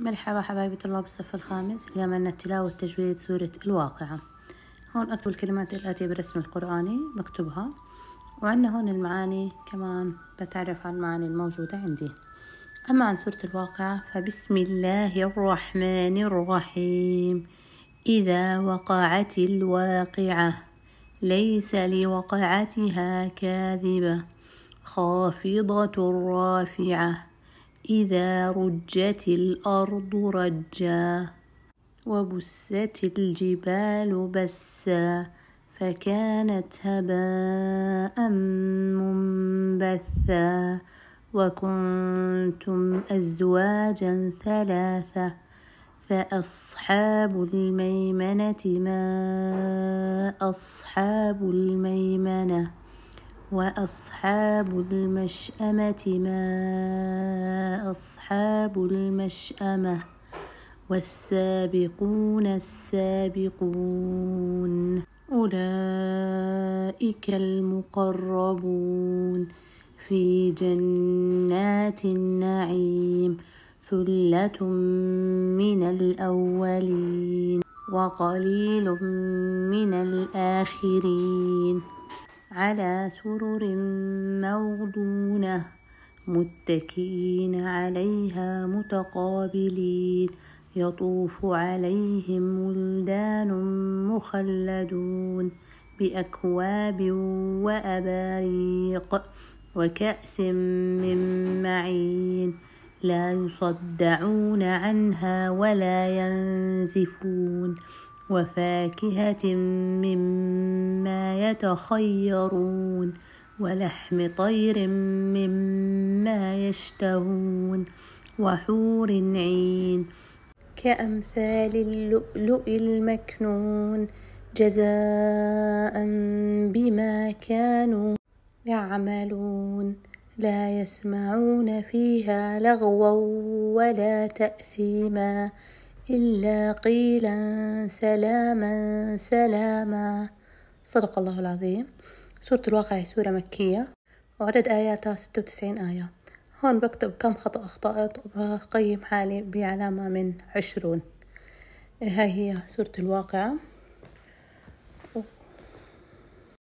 مرحبا حبايبي طلاب الصف الخامس اليوم عندنا تلاوة تجويد سورة الواقعة هون أكتب الكلمات الآتية بالرسم القرآني بكتبها وعندنا هون المعاني كمان بتعرف على المعاني الموجودة عندي أما عن سورة الواقعة فبسم الله الرحمن الرحيم إذا وقعت الواقعة ليس لوقعتها كاذبة خافضة رافعة إذا رجت الأرض رجا وبست الجبال بسا فكانت هباء منبثا وكنتم أزواجا ثلاثة فأصحاب الميمنة ما أصحاب الميمنة واصحاب المشامه ما اصحاب المشامه والسابقون السابقون اولئك المقربون في جنات النعيم ثله من الاولين وقليل من الاخرين على سرر موضونة متكئين عليها متقابلين يطوف عليهم ولدان مخلدون بأكواب وأباريق وكأس من معين لا يصدعون عنها ولا ينزفون وفاكهة مما يتخيرون ولحم طير مما يشتهون وحور عين كأمثال اللؤلؤ المكنون جزاء بما كانوا يعملون لا يسمعون فيها لغوا ولا تأثيما إلا قيلا سلاما سلاما صدق الله العظيم سورة الواقع سورة مكية وعدد آياتها ستة وتسعين آية هون بكتب كم خطأ أخطأت وبقيم حالي بعلامة من عشرون إيه، هاي هي سورة الواقعة